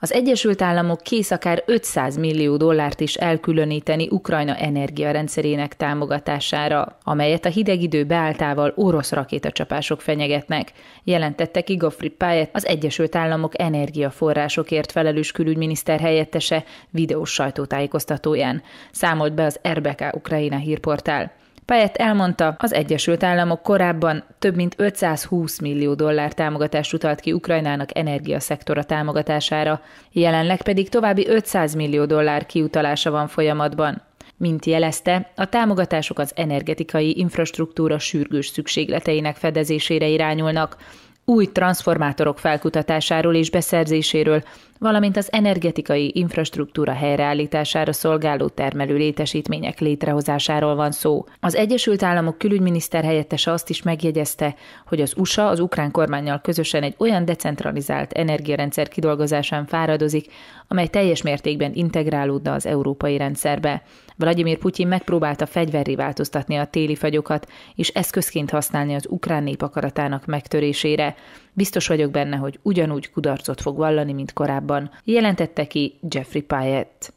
Az Egyesült Államok kész akár 500 millió dollárt is elkülöníteni Ukrajna energiarendszerének támogatására, amelyet a hideg idő beáltával orosz rakétacsapások fenyegetnek, jelentette ki Goffrey Pályet, az Egyesült Államok energiaforrásokért felelős külügyminiszter helyettese videós sajtótájékoztatóján. Számolt be az RBK Ukrajna hírportál. Payet elmondta, az Egyesült Államok korábban több mint 520 millió dollár támogatást utalt ki Ukrajnának energiaszektora támogatására, jelenleg pedig további 500 millió dollár kiutalása van folyamatban. Mint jelezte, a támogatások az energetikai infrastruktúra sürgős szükségleteinek fedezésére irányulnak, új transformátorok felkutatásáról és beszerzéséről, valamint az energetikai infrastruktúra helyreállítására szolgáló termelő létesítmények létrehozásáról van szó. Az Egyesült Államok külügyminiszter helyettese azt is megjegyezte, hogy az USA az ukrán kormányjal közösen egy olyan decentralizált energiarendszer kidolgozásán fáradozik, amely teljes mértékben integrálódna az európai rendszerbe. Vladimir Putyin megpróbálta fegyverré változtatni a téli fagyokat, és eszközként használni az ukrán nép akaratának megtörésére biztos vagyok benne, hogy ugyanúgy kudarcot fog vallani, mint korábban, jelentette ki Jeffrey Pyatt.